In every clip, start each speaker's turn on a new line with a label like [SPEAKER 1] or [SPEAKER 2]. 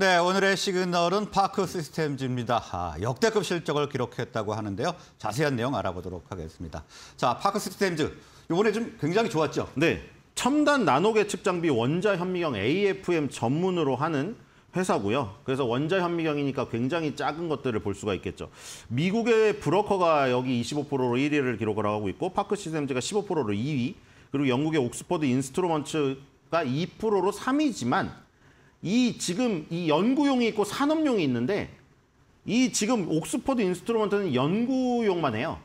[SPEAKER 1] 네, 오늘의 시그널은 파크 시스템즈입니다. 아, 역대급 실적을 기록했다고 하는데요. 자세한 내용 알아보도록 하겠습니다. 자, 파크 시스템즈
[SPEAKER 2] 이번에 좀 굉장히 좋았죠? 네, 첨단 나노계측 장비 원자 현미경 AFM 전문으로 하는 회사고요. 그래서 원자 현미경이니까 굉장히 작은 것들을 볼 수가 있겠죠. 미국의 브로커가 여기 25%로 1위를 기록을 하고 있고 파크 시스템즈가 15%로 2위, 그리고 영국의 옥스퍼드 인스트루먼츠가 2%로 3위지만 이 지금 이 연구용이 있고 산업용이 있는데 이 지금 옥스퍼드 인스트루먼트는 연구용만 해요.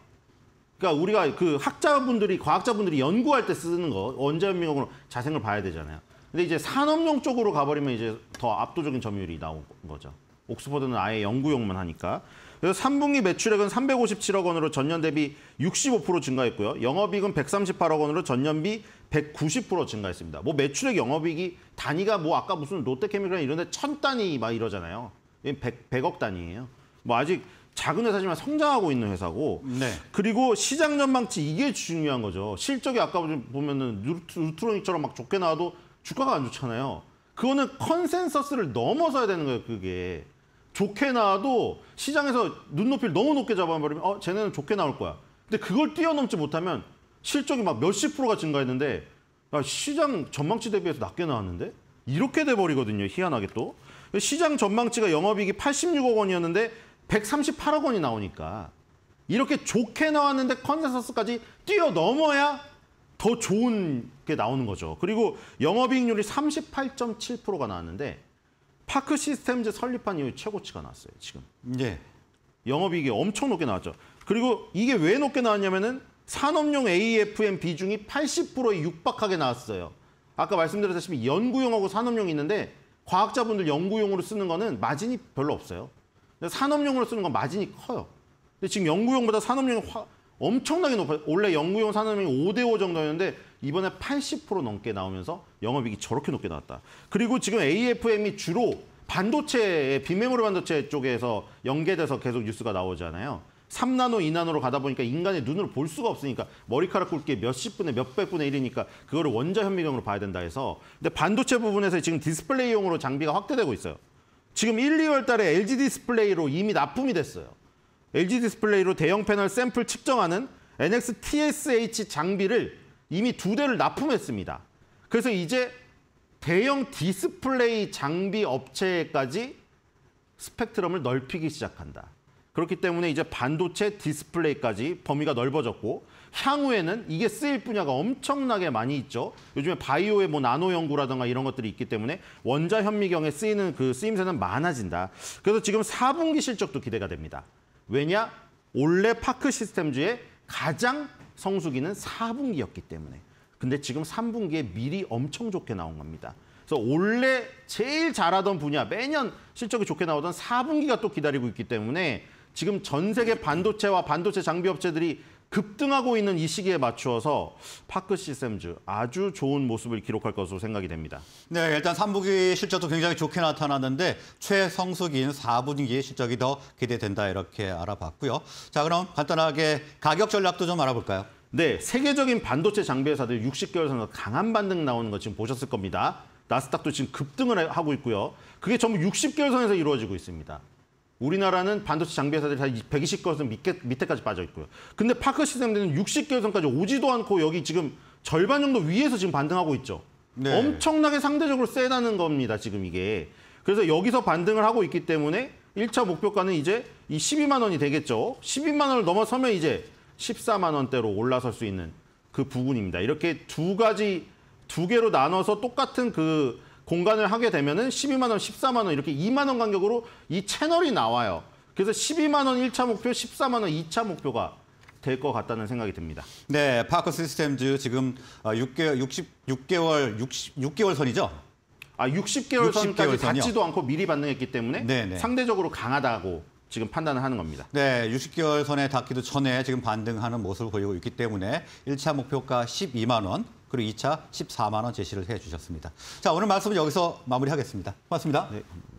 [SPEAKER 2] 그러니까 우리가 그 학자분들이 과학자분들이 연구할 때 쓰는 거 원자연미역으로 자생을 봐야 되잖아요. 근데 이제 산업용 쪽으로 가버리면 이제 더 압도적인 점유율이 나온 거죠. 옥스퍼드는 아예 연구용만 하니까. 그래서 3분기 매출액은 357억 원으로 전년 대비 65% 증가했고요. 영업이익은 138억 원으로 전년비 190% 증가했습니다. 뭐 매출액 영업이익이 단위가 뭐 아까 무슨 롯데케미칼 이런 데천 단위 막 이러잖아요. 100, 100억 단위예요. 뭐 아직 작은 회사지만 성장하고 있는 회사고 네. 그리고 시장 전망치 이게 중요한 거죠. 실적이 아까 보면은 루트, 루트로닉처럼 막 좋게 나와도 주가가 안 좋잖아요. 그거는 컨센서스를 넘어서야 되는 거예요, 그게. 좋게 나와도 시장에서 눈높이를 너무 높게 잡아버리면 어, 쟤네는 좋게 나올 거야. 근데 그걸 뛰어넘지 못하면 실적이 막 몇십 프로가 증가했는데 아, 시장 전망치 대비해서 낮게 나왔는데 이렇게 돼버리거든요. 희한하게 또 시장 전망치가 영업이익이 86억 원이었는데 138억 원이 나오니까 이렇게 좋게 나왔는데 컨센서스까지 뛰어넘어야 더 좋은 게 나오는 거죠. 그리고 영업이익률이 38.7%가 나왔는데 파크 시스템즈 설립한 이후 최고치가 나왔어요. 지금. 예. 영업이익이 엄청 높게 나왔죠. 그리고 이게 왜 높게 나왔냐면은 산업용 AFM 비중이 80%에 육박하게 나왔어요. 아까 말씀드렸다시피 연구용하고 산업용이 있는데 과학자분들 연구용으로 쓰는 거는 마진이 별로 없어요. 산업용으로 쓰는 건 마진이 커요. 근데 지금 연구용보다 산업용이 화, 엄청나게 높아요. 원래 연구용 산업용이 5대5 정도였는데 이번에 80% 넘게 나오면서 영업이익이 저렇게 높게 나왔다. 그리고 지금 AFM이 주로 반도체, 비메모리 반도체 쪽에서 연계돼서 계속 뉴스가 나오잖아요. 3나노, 2나노로 가다 보니까 인간의 눈으로 볼 수가 없으니까 머리카락 굵기 몇십 분의 몇백 분의 1이니까 그거를 원자 현미경으로 봐야 된다 해서 근데 반도체 부분에서 지금 디스플레이용으로 장비가 확대되고 있어요. 지금 1, 2월 달에 LG 디스플레이로 이미 납품이 됐어요. LG 디스플레이로 대형 패널 샘플 측정하는 NXTSH 장비를 이미 두 대를 납품했습니다. 그래서 이제 대형 디스플레이 장비 업체까지 스펙트럼을 넓히기 시작한다. 그렇기 때문에 이제 반도체 디스플레이까지 범위가 넓어졌고 향후에는 이게 쓰일 분야가 엄청나게 많이 있죠. 요즘에 바이오의 뭐 나노 연구라든가 이런 것들이 있기 때문에 원자 현미경에 쓰이는 그 쓰임새는 많아진다. 그래서 지금 4분기 실적도 기대가 됩니다. 왜냐? 올래 파크 시스템즈의 가장 성수기는 4분기였기 때문에. 근데 지금 3분기에 미리 엄청 좋게 나온 겁니다. 그래서 올래 제일 잘하던 분야 매년 실적이 좋게 나오던 4분기가 또 기다리고 있기 때문에 지금 전 세계 반도체와 반도체 장비 업체들이 급등하고 있는 이 시기에 맞추어서 파크 시스템즈 아주 좋은 모습을 기록할 것으로 생각이 됩니다.
[SPEAKER 1] 네, 일단 3분기 실적도 굉장히 좋게 나타났는데 최성수인 4분기 실적이 더 기대된다
[SPEAKER 2] 이렇게 알아봤고요. 자, 그럼 간단하게 가격 전략도 좀 알아볼까요? 네, 세계적인 반도체 장비 회사들 60개월 선에서 강한 반등 나오는 거 지금 보셨을 겁니다. 나스닥도 지금 급등을 하고 있고요. 그게 전부 60개월 선에서 이루어지고 있습니다. 우리나라는 반도체 장비 회사들이 다 120개선 밑에, 밑에까지 빠져 있고요. 근데 파크 시스템들은 60개선까지 오지도 않고 여기 지금 절반 정도 위에서 지금 반등하고 있죠. 네. 엄청나게 상대적으로 세다는 겁니다, 지금 이게. 그래서 여기서 반등을 하고 있기 때문에 1차 목표가는 이제 이 12만 원이 되겠죠. 12만 원을 넘어서면 이제 14만 원대로 올라설 수 있는 그 부분입니다. 이렇게 두 가지, 두 개로 나눠서 똑같은 그 공간을 하게 되면은 12만 원, 14만 원 이렇게 2만 원 간격으로 이 채널이 나와요. 그래서 12만 원 1차 목표, 14만 원 2차 목표가 될 것 같다는 생각이 듭니다.
[SPEAKER 1] 네, 파크 시스템즈
[SPEAKER 2] 지금 6개, 66개월 60, 6개월 선이죠? 아, 60개월, 선까지 닿지도 않고 미리 반등했기 때문에 네네. 네. 상대적으로 강하다고 지금 판단을 하는
[SPEAKER 1] 겁니다. 네, 60개월 선에 닿기도 전에 지금 반등하는 모습을 보이고 있기 때문에 1차 목표가 12만 원, 그리고 2차 14만 원 제시를 해주셨습니다. 자 오늘 말씀은 여기서 마무리하겠습니다. 고맙습니다. 네.